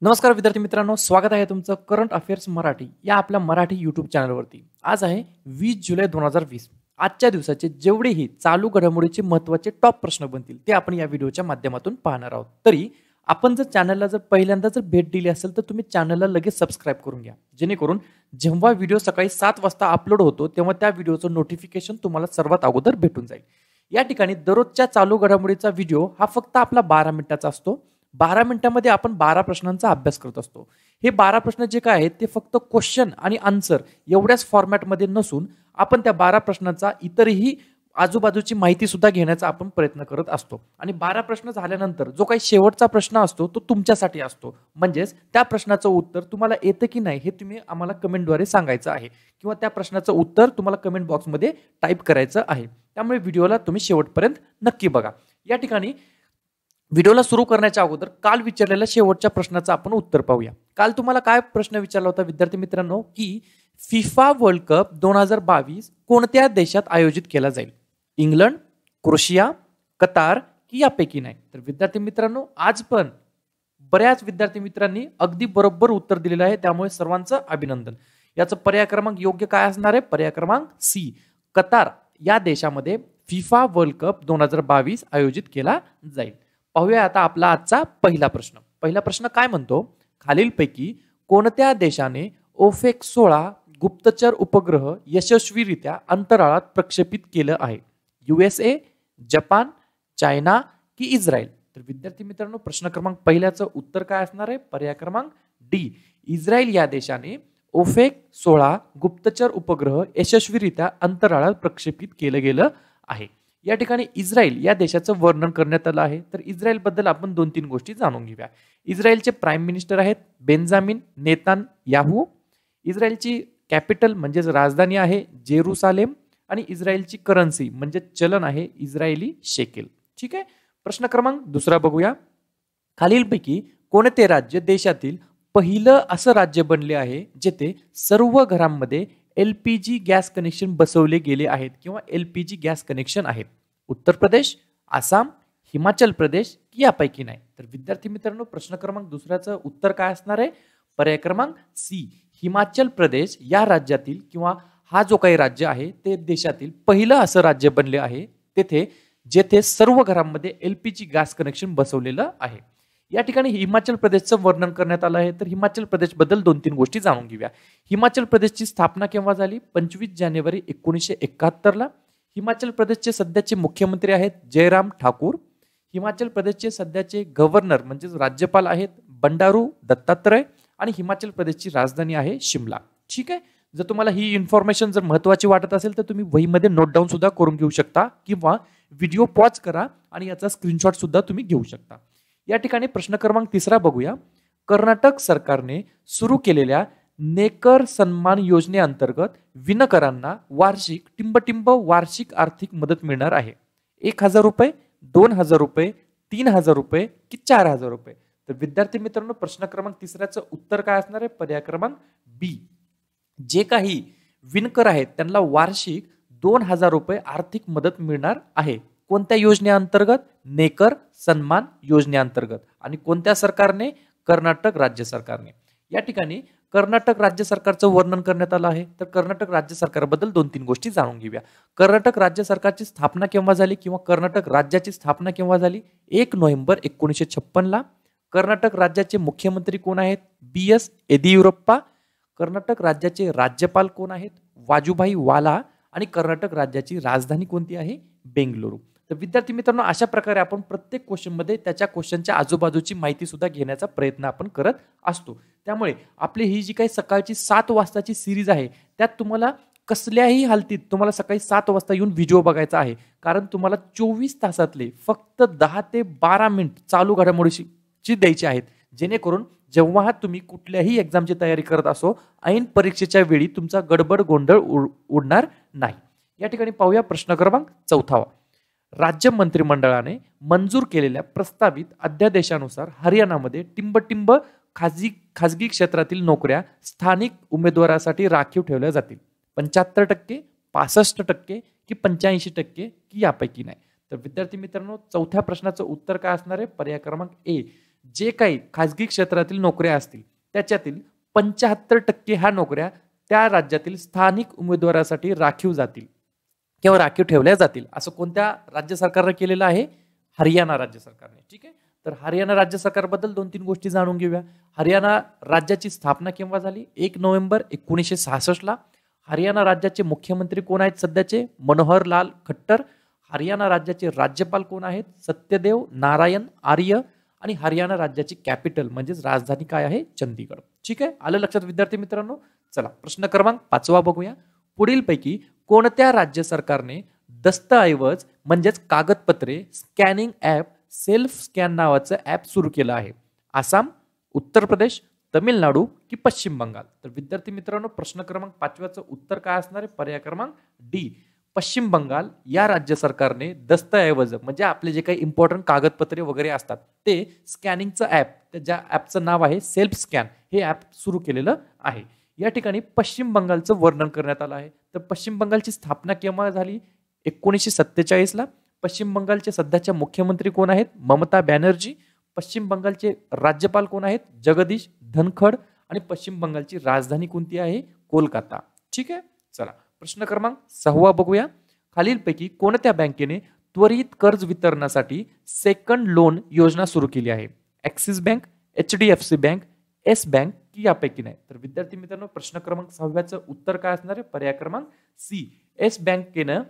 नमस्कार विद्यार्थी मित्रांनो स्वागत आहे तुमचं करंट अफेअर्स मराठी या आपल्या मराठी युट्यूब चॅनलवरती आज आहे वीस जुलै दोन हजार वीस आजच्या दिवसाचे जेवढेही चालू घडामोडीचे महत्वाचे टॉप प्रश्न बनतील ते आपण या व्हिडिओच्या माध्यमातून पाहणार आहोत तरी आपण जर चॅनलला जर पहिल्यांदा जर भेट दिली असेल तर तुम्ही चॅनलला लगेच सबस्क्राईब करून घ्या जेणेकरून जेव्हा व्हिडिओ सकाळी सात वाजता अपलोड होतो तेव्हा त्या व्हिडिओचं नोटिफिकेशन तुम्हाला सर्वात अगोदर भेटून जाईल या ठिकाणी दररोजच्या चालू घडामोडीचा व्हिडिओ हा फक्त आपला बारा मिनिटाचा असतो बारा मिनिटांमध्ये आपण बारा प्रश्नांचा अभ्यास करत असतो हे बारा प्रश्न जे काय आहेत ते फक्त क्वेश्चन आणि आन्सर एवढ्याच फॉर्मॅटमध्ये नसून आपण त्या बारा प्रश्नांचा इतरही आजूबाजूची माहिती सुद्धा घेण्याचा आपण प्रयत्न करत असतो आणि बारा प्रश्न झाल्यानंतर जो काही शेवटचा प्रश्न असतो तो तुमच्यासाठी असतो म्हणजेच त्या प्रश्नाचं उत्तर तुम्हाला येतं की नाही हे तुम्ही आम्हाला कमेंटद्वारे सांगायचं आहे किंवा त्या प्रश्नाचं उत्तर तुम्हाला कमेंट बॉक्समध्ये टाईप करायचं आहे त्यामुळे व्हिडिओला तुम्ही शेवटपर्यंत नक्की बघा या ठिकाणी व्हिडिओला सुरू करण्याच्या अगोदर काल विचारलेल्या शेवटच्या प्रश्नाचं आपण उत्तर पाहूया काल तुम्हाला काय प्रश्न विचारला होता विद्यार्थी मित्रांनो की फिफा वर्ल्ड कप दोन हजार बावीस कोणत्या देशात आयोजित केला जाईल इंग्लंड क्रोशिया कतार की यापैकी नाही तर विद्यार्थी मित्रांनो आज पण बऱ्याच विद्यार्थी मित्रांनी अगदी बरोबर उत्तर दिलेलं आहे त्यामुळे सर्वांचं अभिनंदन याचं पर्याय क्रमांक योग्य काय असणार आहे पर्याय क्रमांक सी कतार या देशामध्ये फिफा वर्ल्ड कप दोन हजार बावीस आयोजित केला जाईल पाहूया आता आपला आजचा पहिला प्रश्न पहिला प्रश्न काय म्हणतो खालीलपैकी कोणत्या देशाने ओफेक सोळा गुप्तचर उपग्रह यशस्वीरित्या अंतराळात प्रक्षेपित केलं आहे युएसए जपान चायना की इस्रायल तर विद्यार्थी मित्रांनो प्रश्न क्रमांक पहिल्याचं उत्तर काय असणार आहे पर्याय क्रमांक डी इस्रायल या देशाने ओफेक सोळा गुप्तचर उपग्रह यशस्वीरित्या अंतराळात प्रक्षेपित केलं गेलं आहे या ठिकाणी इस्रायल या देशाचं वर्णन करण्यात आलं आहे तर इस्रायलबद्दल आपण दोन तीन गोष्टी जाणून घेऊया इस्रायलचे प्राईम मिनिस्टर आहेत बेंजामिन नेतान याहू इस्रायलची कॅपिटल म्हणजेच राजधानी आहे जेरुसालेम आणि इस्रायलची करन्सी म्हणजे चलन आहे इस्रायली शेकेल ठीक आहे प्रश्न क्रमांक दुसरा बघूया खालीलपैकी कोणते राज्य देशातील पहिलं असं राज्य बनले आहे जेथे सर्व घरांमध्ये L P G gas connection बसवले गेले आहेत किंवा L P G gas connection आहेत उत्तर प्रदेश आसाम हिमाचल प्रदेश यापैकी नाही तर विद्यार्थी मित्रांनो प्रश्न क्रमांक दुसऱ्याचं उत्तर काय असणार आहे पर्याय क्रमांक सी हिमाचल प्रदेश या राज्यातील किंवा हा जो काही राज्य आहे ते देशातील पहिलं असं राज्य बनले आहे तेथे जेथे सर्व घरांमध्ये L P G gas connection बसवलेलं आहे या ठिकाणी हिमाचल प्रदेशचं वर्णन करण्यात आलं आहे तर हिमाचल प्रदेशबद्दल दोन तीन गोष्टी जाणून घेऊया हिमाचल प्रदेशची स्थापना केव्हा झाली पंचवीस जानेवारी एकोणीसशे एकाहत्तरला हिमाचल प्रदेशचे सध्याचे मुख्यमंत्री आहेत जयराम ठाकूर हिमाचल प्रदेशचे सध्याचे गव्हर्नर म्हणजेच राज्यपाल आहेत बंडारू दत्तात्रय आणि हिमाचल प्रदेशची राजधानी आहे शिमला ठीक आहे जर तुम्हाला ही इन्फॉर्मेशन जर महत्त्वाची वाटत असेल तर तुम्ही वहीमध्ये नोट डाऊन सुद्धा करून घेऊ शकता किंवा व्हिडिओ पॉज करा आणि याचा स्क्रीनशॉट सुद्धा तुम्ही घेऊ शकता या ठिकाणी प्रश्न क्रमांक तिसरा बघूया कर्नाटक सरकारने सुरू केलेल्या नेकर सन्मान योजनेअंतर्गत विनकरांना वार्षिक टिंबटिंब वार्षिक आर्थिक मदत मिळणार आहे एक हजार रुपये दोन हजार रुपये तीन हजार रुपये की चार हजार रुपये तर विद्यार्थी मित्रांनो प्रश्न क्रमांक तिसऱ्याचं उत्तर काय असणार आहे पर्याय क्रमांक बी जे काही विणकर आहेत त्यांना वार्षिक दोन हजार रुपये आर्थिक मदत मिळणार आहे कोणत्या योजनेअंतर्गत नेकर सन्मान योजनेअंतर्गत आणि कोणत्या सरकारने कर्नाटक राज्य सरकारने या ठिकाणी कर्नाटक राज्य सरकारचं वर्णन करण्यात आलं आहे तर कर्नाटक राज्य सरकारबद्दल दोन तीन गोष्टी जाणून घेऊया कर्नाटक राज्य सरकारची स्थापना केव्हा झाली किंवा कर्नाटक राज्याची स्थापना केव्हा झाली एक नोव्हेंबर एकोणीसशे छप्पनला कर्नाटक राज्याचे मुख्यमंत्री कोण आहेत बी एस येदियुरप्पा कर्नाटक राज्याचे राज्यपाल कोण आहेत वाजूभाई वाला आणि कर्नाटक राज्याची राजधानी कोणती आहे बेंगलुरू तर विद्यार्थी मित्रांनो अशा प्रकारे आपण प्रत्येक क्वेश्चनमध्ये त्याच्या क्वेश्चनच्या आजूबाजूची माहिती सुद्धा घेण्याचा प्रयत्न आपण करत असतो त्यामुळे आपली ही जी काही सकाळची सात वाजताची सिरीज आहे त्यात तुम्हाला कसल्याही हालतीत तुम्हाला सकाळी सात वाजता येऊन व्हिडिओ बघायचा आहे कारण तुम्हाला चोवीस तासातले फक्त दहा ते बारा मिनिट चालू घडामोडीची द्यायची आहेत जेणेकरून जेव्हा तुम्ही कुठल्याही एक्झामची तयारी करत असो ऐन परीक्षेच्या वेळी तुमचा गडबड गोंधळ उडणार नाही या ठिकाणी पाहूया प्रश्न क्रमांक चौथावा राज्य मंत्रिमंडळाने मंजूर केलेल्या प्रस्तावित अध्यादेशानुसार हरियाणामध्ये टिंबटिंब खाजगी खाजगी क्षेत्रातील नोकऱ्या स्थानिक उमेदवारासाठी राखीव ठेवल्या जातील पंच्याहत्तर टक्के पासष्ट टक्के की पंच्याऐंशी टक्के की यापैकी नाही तर विद्यार्थी मित्रांनो चौथ्या प्रश्नाचं उत्तर काय असणार आहे पर्याय क्रमांक ए जे काही खाजगी क्षेत्रातील नोकऱ्या असतील त्याच्यातील पंच्याहत्तर टक्के ह्या नोकऱ्या त्या राज्यातील स्थानिक उमेदवारासाठी राखीव जातील किंवा राखीव ठेवल्या जातील असं कोणत्या राज्य सरकारनं केलेलं आहे हरियाणा राज्य सरकारने ठीक आहे तर हरियाणा राज्य सरकारबद्दल दोन तीन गोष्टी जाणून घेऊया हरियाणा राज्याची स्थापना केव्हा झाली एक नोव्हेंबर एकोणीसशे सहासष्टला हरियाणा राज्याचे मुख्यमंत्री कोण आहेत सध्याचे मनोहर लाल खट्टर हरियाणा राज्याचे राज्यपाल कोण आहेत सत्यदेव नारायण आर्य आणि हरियाणा राज्याची कॅपिटल म्हणजेच राजधानी काय आहे चंदीगड ठीक आहे आलं लक्षात विद्यार्थी मित्रांनो चला प्रश्न क्रमांक पाचवा बघूया पुढीलपैकी कोणत्या राज्य सरकारने दस्तऐवज म्हणजेच कागदपत्रे स्कॅनिंग ॲप सेल्फ स्कॅन नावाचं ॲप सुरू केलं आहे आसाम उत्तर प्रदेश तमिळनाडू की पश्चिम बंगाल तर विद्यार्थी मित्रांनो प्रश्न क्रमांक पाचव्याचं उत्तर काय असणार आहे पर्याय क्रमांक डी पश्चिम बंगाल या राज्य सरकारने दस्तऐवज म्हणजे आपले जे काही इम्पॉर्टंट कागदपत्रे वगैरे असतात ते स्कॅनिंगचं ॲप तर ज्या ॲपचं नाव आहे सेल्फ स्कॅन हे ॲप सुरू केलेलं आहे या ठिकाणी पश्चिम बंगालचं वर्णन करण्यात आलं आहे तर पश्चिम बंगालची स्थापना केव्हा झाली एकोणीसशे सत्तेचाळीसला पश्चिम बंगालचे सध्याच्या मुख्यमंत्री कोण आहेत ममता बॅनर्जी पश्चिम बंगालचे राज्यपाल कोण आहेत जगदीश धनखड आणि पश्चिम बंगालची राजधानी कोणती आहे कोलकाता ठीक आहे चला प्रश्न क्रमांक सहावा बघूया खालीलपैकी कोणत्या बँकेने त्वरित कर्ज वितरणासाठी सेकंड लोन योजना सुरू केली आहे Axis bank H D F C bank Yes bank की यापैकी नाही तर विद्यार्थी मित्रांनो प्रश्न क्रमांक सहाव्याचं उत्तर काय असणार आहे पर्याय क्रमांक सी एस बँकेनं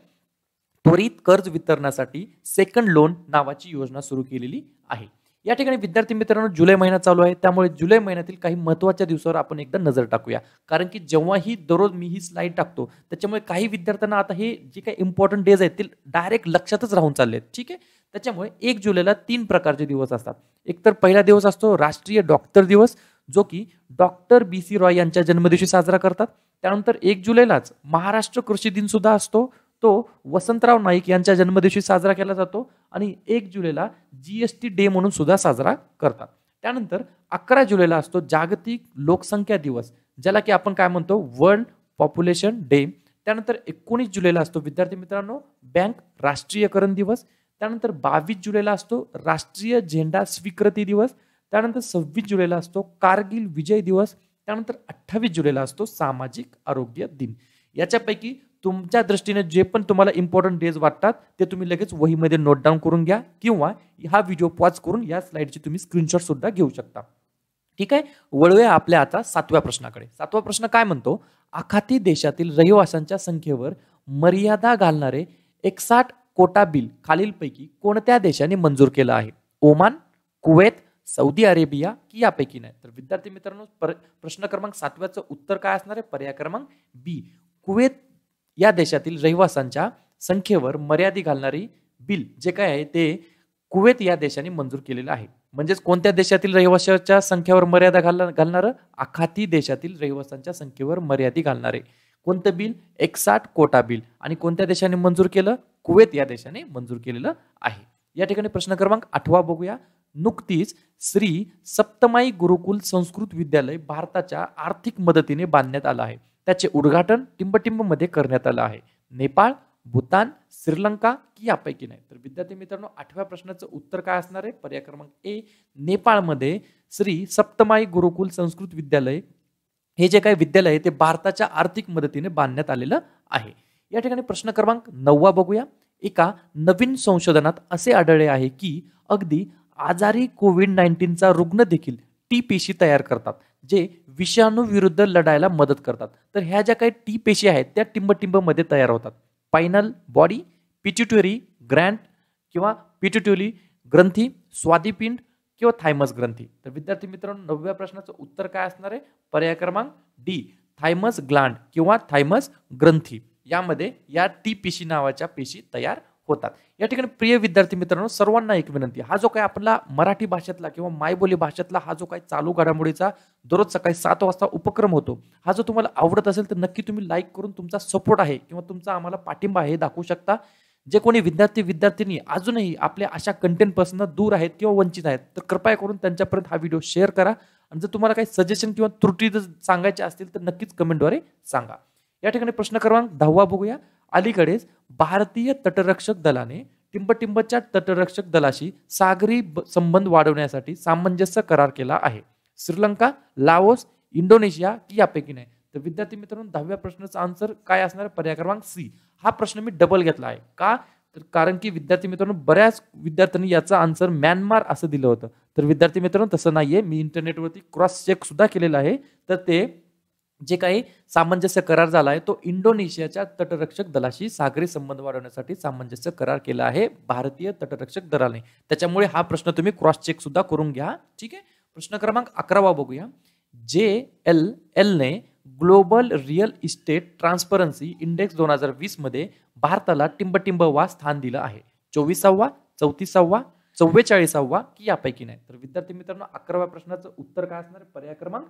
त्वरित कर्ज वितरणासाठी सेकंड लोन नावाची योजना सुरू केलेली आहे या ठिकाणी विद्यार्थी मित्रांनो जुलै महिना चालू आहे त्यामुळे जुलै महिन्यातील काही महत्त्वाच्या दिवसावर आपण एकदा नजर टाकूया कारण की जेव्हाही दररोज मी ही स्लाईड टाकतो त्याच्यामुळे काही विद्यार्थ्यांना आता हे जे काही इम्पॉर्टंट डेज आहेत ते डायरेक्ट लक्षातच राहून चालले आहेत ठीक आहे त्याच्यामुळे एक जुलैला तीन प्रकारचे दिवस असतात एकतर पहिला दिवस असतो राष्ट्रीय डॉक्टर दिवस जो की डॉक्टर बी सी रॉय यांच्या जन्मदिवशी साजरा करतात त्यानंतर एक जुलैलाच महाराष्ट्र कृषी दिन सुद्धा असतो तो वसंतराव नाईक यांच्या जन्मदिवशी साजरा केला जातो आणि एक जुलैला जी एस टी डे म्हणून सुद्धा साजरा करतात त्यानंतर अकरा जुलैला असतो जागतिक लोकसंख्या दिवस ज्याला की आपण काय म्हणतो वर्ल्ड पॉप्युलेशन डे त्यानंतर एकोणीस जुलैला असतो विद्यार्थी मित्रांनो बँक राष्ट्रीयकरण दिवस त्यानंतर बावीस जुलैला असतो राष्ट्रीय झेंडा स्वीकृती दिवस त्यानंतर सव्वीस जुलैला असतो कारगिल विजय दिवस त्यानंतर अठ्ठावीस जुलैला असतो सामाजिक आरोग्य दिन याच्यापैकी तुमच्या दृष्टीने जे पण तुम्हाला इम्पॉर्टंट डेज वाटतात ते तुम्ही लगेच वहीमध्ये नोट डाऊन करून घ्या किंवा हा व्हिडिओ पॉज करून या स्लाईडची तुम्ही स्क्रीनशॉट सुद्धा घेऊ शकता ठीक आहे वळूया आपल्या आता सातव्या प्रश्नाकडे सातवा प्रश्न काय म्हणतो आखाती देशातील रहिवाशांच्या संख्येवर मर्यादा घालणारे एकसाठ कोटा बिल खालीलपैकी कोणत्या देशाने मंजूर केलं आहे ओमान कुवेत सौदी अरेबिया की यापैकी नाही तर विद्यार्थी मित्रांनो प्रश्न क्रमांक सातव्याचं उत्तर काय असणार आहे पर्याय क्रमांक बी कुवेत या देशातील रहिवासांच्या संख्येवर मर्यादी घालणारी बिल जे काय आहे ते कुवेत या देशाने मंजूर केलेलं आहे म्हणजेच कोणत्या देशातील रहिवाशाच्या संख्येवर मर्यादा घाल घालणारं आखाती देशातील रहिवाशांच्या संख्येवर मर्यादी घालणारे कोणतं बिल एकसाठ कोटा बिल आणि कोणत्या देशाने मंजूर केलं कुवेत या देशाने मंजूर केलेलं आहे या ठिकाणी प्रश्न क्रमांक आठवा बघूया नुकतीच श्री सप्तमाई गुरुकुल संस्कृत विद्यालय भारताच्या आर्थिक मदतीने बांधण्यात आलं आहे त्याचे उद्घाटन टिंबटिंबमध्ये करण्यात आलं आहे नेपाळ भूतान श्रीलंका की यापैकी नाही तर विद्यार्थी मित्रांनो आठव्या प्रश्नाचं उत्तर काय असणार आहे पर्याय क्रमांक ए नेपाळमध्ये श्री सप्तमाई गुरुकुल संस्कृत विद्यालय हे जे काही विद्यालय आहे ते भारताच्या आर्थिक मदतीने बांधण्यात आलेलं आहे या ठिकाणी प्रश्न क्रमांक नववा बघूया एका नवीन संशोधनात असे आढळले आहे की अगदी आजारी कोविड नाईन्टीनचा रुग्ण देखील टी पेशी तयार करतात जे विषाणूविरुद्ध लढायला मदत करतात तर ह्या ज्या काही टी पेशी आहेत त्या टिंबटिंबमध्ये तयार होतात पायनल बॉडी पिट्युटरी ग्रँड किंवा पिट्युटरी ग्रंथी स्वादिपिंड किंवा थायमस ग्रंथी तर विद्यार्थी मित्रांनो नवव्या प्रश्नाचं उत्तर काय असणार आहे पर्याय क्रमांक डी थायमस ग्लांड किंवा थायमस ग्रंथी यामध्ये या टी पेशी नावाच्या पेशी तयार होतात या ठिकाणी प्रिय विद्यार्थी मित्रांनो सर्वांना एक विनंती हा जो काही आपला मराठी भाषेतला किंवा मायबोली भाषेतला हा जो काही चालू घडामोडीचा दररोज सकाळी सात वाजता उपक्रम होतो हा जो तुम्हाला आवडत असेल तर नक्की तुम्ही लाईक करून तुमचा सपोर्ट आहे किंवा तुमचा आम्हाला पाठिंबा हे दाखवू शकता जे कोणी विद्यार्थी विद्यार्थिनी अजूनही आपल्या अशा कंटेंटपासून दूर आहेत किंवा वंचित आहेत तर कृपया करून त्यांच्यापर्यंत हा व्हिडिओ शेअर करा आणि जर तुम्हाला काही सजेशन किंवा त्रुटी जर सांगायच्या असतील तर नक्कीच कमेंटद्वारे सांगा या ठिकाणी प्रश्न क्रमांक दहावा बघूया अलीकडेच भारतीय तटरक्षक दलाने टिंबटिंबच्या तटरक्षक दलाशी सागरी संबंध वाढवण्यासाठी सामंजस्य करार केला आहे श्रीलंका लाओस इंडोनेशिया की यापैकी नाही तर विद्यार्थी मित्रांनो दहाव्या प्रश्नाचा आन्सर काय असणार पर्याय क्रमांक सी हा प्रश्न मी डबल घेतला आहे का तर कारण की विद्यार्थी मित्रांनो बऱ्याच विद्यार्थ्यांनी याचा आन्सर म्यानमार असं दिलं होतं तर विद्यार्थी मित्रांनो तसं नाहीये मी इंटरनेटवरती क्रॉस चेक सुद्धा केलेला आहे तर ते जे काही सामंजस्य करार झाला आहे तो इंडोनेशियाच्या तटरक्षक दलाशी सागरी संबंध वाढवण्यासाठी सामंजस्य करार केला आहे भारतीय तटरक्षक दलाने त्याच्यामुळे हा प्रश्न तुम्ही क्रॉस चेक सुद्धा करून घ्या ठीक आहे प्रश्न क्रमांक अकरावा बघूया जे एल एलने global real estate transparency index दोन हजार वीसमध्ये भारताला टिंबटिंबवा स्थान दिलं आहे चोवीसावा चौतीसावा चव्वेचाळीसावा की यापैकी नाही तर विद्यार्थी मित्रांनो अकराव्या प्रश्नाचं उत्तर काय असणार पर्याय क्रमांक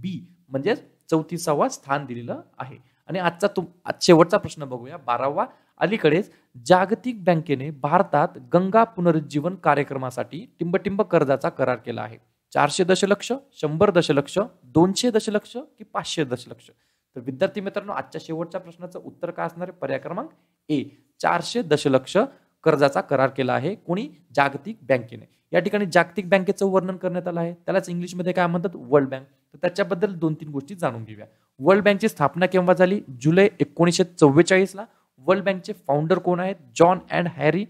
बी म्हणजेच चौतीसावा स्थान दिलेलं आहे आणि आजचा तुम आज शेवटचा प्रश्न बघूया बारावा अलीकडेच जागतिक बँकेने भारतात गंगा पुनरुज्जीवन कार्यक्रमासाठी टिंबटिंब कर्जाचा करार केला आहे चारशे दशलक्ष शंभर दशलक्ष दोनशे दशलक्ष की पाचशे दशलक्ष तर विद्यार्थी मित्रांनो आजच्या शेवटच्या प्रश्नाचं उत्तर काय असणार आहे पर्याय क्रमांक ए चारशे दशलक्ष कर्जाचा करार केला आहे कोणी जागतिक बँकेने या ठिकाणी जागतिक बँकेचं वर्णन करण्यात आलं आहे त्यालाच इंग्लिशमध्ये काय म्हणतात वर्ल्ड बँक तर त्याच्याबद्दल दोन तीन गोष्टी जाणून घेऊया वर्ल्ड बँकची स्थापना केव्हा झाली जुलै एकोणीसशे चव्वेचाळीसला वर्ल्ड बँकचे फाउंडर कोण आहेत जॉन अँड हॅरी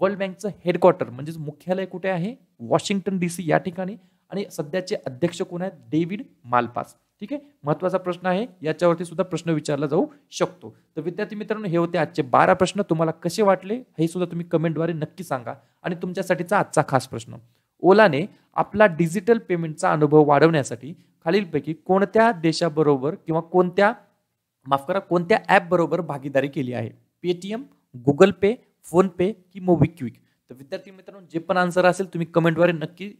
वर्ल्ड बँकचं हेडक्वार्टर म्हणजेच मुख्यालय कुठे आहे वॉशिंग्टन डी सी या ठिकाणी आणि सध्याचे अध्यक्ष कोण आहेत डेव्हिड मालपास ठीक आहे महत्वाचा प्रश्न आहे याच्यावरती सुद्धा प्रश्न विचारला जाऊ शकतो तर विद्यार्थी मित्रांनो हे होते आजचे बारा प्रश्न तुम्हाला कसे वाटले हे सुद्धा तुम्ही कमेंटद्वारे नक्की सांगा आणि तुमच्यासाठीचा आजचा खास प्रश्न ओलाने आपला डिजिटल पेमेंटचा अनुभव वाढवण्यासाठी खालीलपैकी कोणत्या देशाबरोबर किंवा कोणत्या माफ करा कोणत्या ॲपबरोबर भागीदारी केली आहे पेटीएम गुगल पे फोनपे की मोबिक्विक तर विद्यार्थी मित्रांनो जे पण आन्सर असेल तुम्ही कमेंटद्वारे नक्की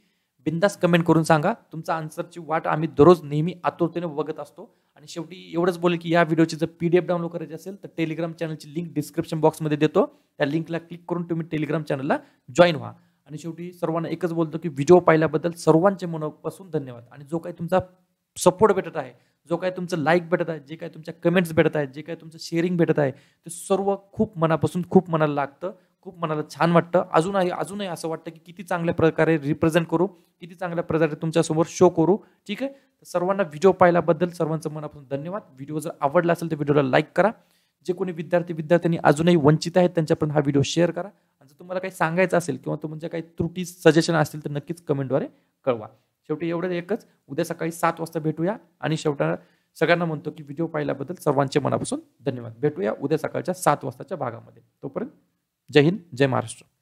बिंदास कमेंट करून सांगा तुमचा आन्सरची वाट आम्ही दररोज नेहमी आतुरतेने बघत असतो आणि शेवटी एवढंच बोले की या व्हिडिओची जर पी डी एफ डाउनलोड करायची असेल तर टेलिग्राम चॅनलची लिंक डिस्क्रिप्शन बॉक्समध्ये देतो त्या लिंकला क्लिक करून तुम्ही टेलिग्राम चॅनलला जॉईन व्हा आणि शेवटी सर्वांना एकच बोलतो की व्हिडिओ पाहिल्याबद्दल सर्वांचे मनापासून धन्यवाद आणि जो काही तुमचा सपोर्ट भेटत आहे जो काय तुमचं लाईक भेटत आहे जे काय तुमच्या कमेंट्स भेटत आहेत जे काय तुमचं शेअरिंग भेटत आहे ते सर्व खूप मनापासून खूप मनाला लागतं खूप मनाला छान वाटतं अजूनही अजूनही असं वाटतं की किती चांगल्या प्रकारे रिप्रेझेंट करू किती चांगल्या प्रकारे तुमच्यासमोर शो करू ठीक आहे तर सर्वांना व्हिडिओ पाहिल्याबद्दल सर्वांचं मनापासून धन्यवाद व्हिडिओ जर आवडला असेल तर व्हिडिओला लाईक करा जे कोणी विद्यार्थी विद्यार्थ्यांनी अजूनही वंचित आहेत त्यांच्यापर्यंत हा व्हिडिओ शेअर करा तुम्हाला काही सांगायचं असेल किंवा तुमच्या काही त्रुटी सजेशन असतील तर नक्कीच कमेंटद्वारे कळवा शेवटी एवढं एकच उद्या सकाळी सात वाजता भेटूया आणि शेवटा सगळ्यांना म्हणतो की व्हिडिओ पाहिल्याबद्दल सर्वांचे मनापासून धन्यवाद भेटूया उद्या सकाळच्या सात वाजताच्या भागामध्ये तोपर्यंत जय हिंद जय महाराष्ट्र